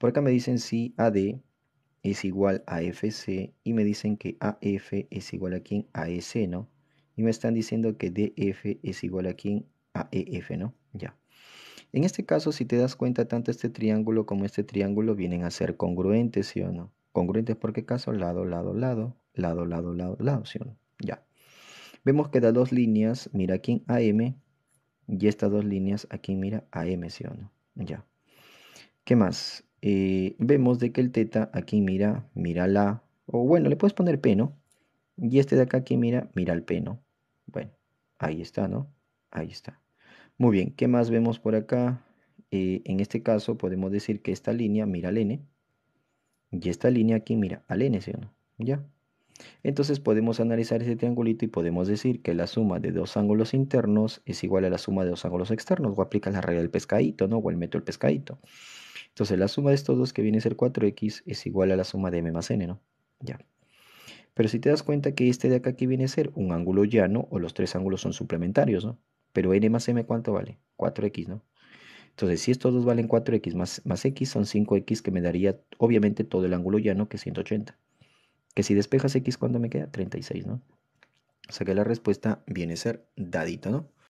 Por acá me dicen si AD es igual a FC y me dicen que AF es igual a quien AS, e ¿no? Y me están diciendo que DF es igual a quien e ¿no? Ya. En este caso, si te das cuenta, tanto este triángulo como este triángulo vienen a ser congruentes, ¿sí o no? Congruentes porque caso lado, lado, lado, lado, lado, lado, lado, ¿sí o no? Ya. Vemos que da dos líneas, mira aquí en AM y estas dos líneas aquí mira AM, ¿sí o no? Ya. ¿Qué más? Eh, vemos de que el teta aquí mira, mira la, o bueno, le puedes poner peno Y este de acá aquí mira, mira el peno Bueno, ahí está, ¿no? Ahí está. Muy bien, ¿qué más vemos por acá? Eh, en este caso podemos decir que esta línea mira al N y esta línea aquí mira al N, ¿sí o no? ¿Ya? Entonces podemos analizar ese triangulito y podemos decir que la suma de dos ángulos internos es igual a la suma de dos ángulos externos, o aplica la regla del pescadito, ¿no? O el método del pescadito. Entonces la suma de estos dos que viene a ser 4x es igual a la suma de m más n, ¿no? Ya. Pero si te das cuenta que este de acá aquí viene a ser un ángulo llano o los tres ángulos son suplementarios, ¿no? Pero n más m ¿cuánto vale? 4x, ¿no? Entonces si estos dos valen 4x más, más x son 5x que me daría obviamente todo el ángulo llano que es 180. Que si despejas x ¿cuánto me queda? 36, ¿no? O sea que la respuesta viene a ser dadita, ¿no?